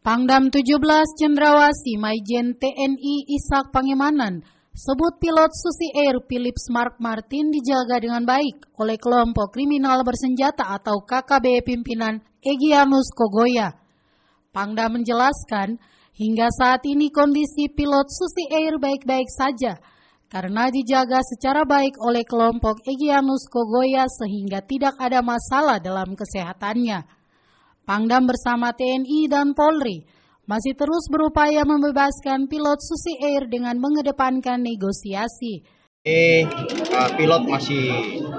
Pangdam 17 Cendrawasi Maijen TNI Isak Pangemanan sebut pilot Susi Air Philips Mark Martin dijaga dengan baik oleh kelompok kriminal bersenjata atau KKB pimpinan Egyanus Kogoya. Pangdam menjelaskan, hingga saat ini kondisi pilot Susi Air baik-baik saja karena dijaga secara baik oleh kelompok Egyanus Kogoya sehingga tidak ada masalah dalam kesehatannya. Pangdam bersama TNI dan Polri masih terus berupaya membebaskan pilot Susi Air dengan mengedepankan negosiasi. Eh, eh pilot masih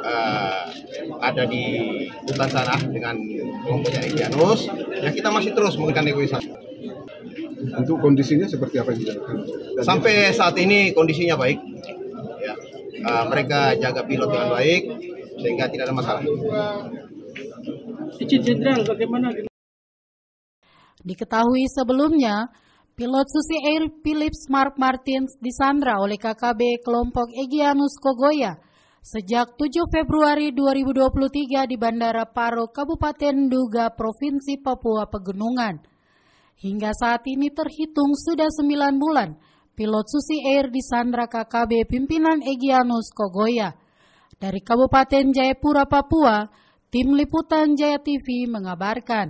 uh, ada di hutan sana dengan kelompoknya Janus. Ya kita masih terus melakukan negosiasi. Untuk kondisinya seperti apa yang dilakukan? Sampai saat ini kondisinya baik. Ya, eh, mereka jaga pilot dengan baik sehingga tidak ada masalah. Cici jenderal bagaimana? Diketahui sebelumnya, pilot Susi Air Philips Mark Martins disandra oleh KKB kelompok Egyanus Kogoya sejak 7 Februari 2023 di Bandara Paro, Kabupaten Duga, Provinsi Papua Pegunungan. Hingga saat ini terhitung sudah 9 bulan, pilot Susi Air disandra KKB pimpinan Egyanus Kogoya. Dari Kabupaten Jayapura, Papua, Tim Liputan Jaya TV mengabarkan.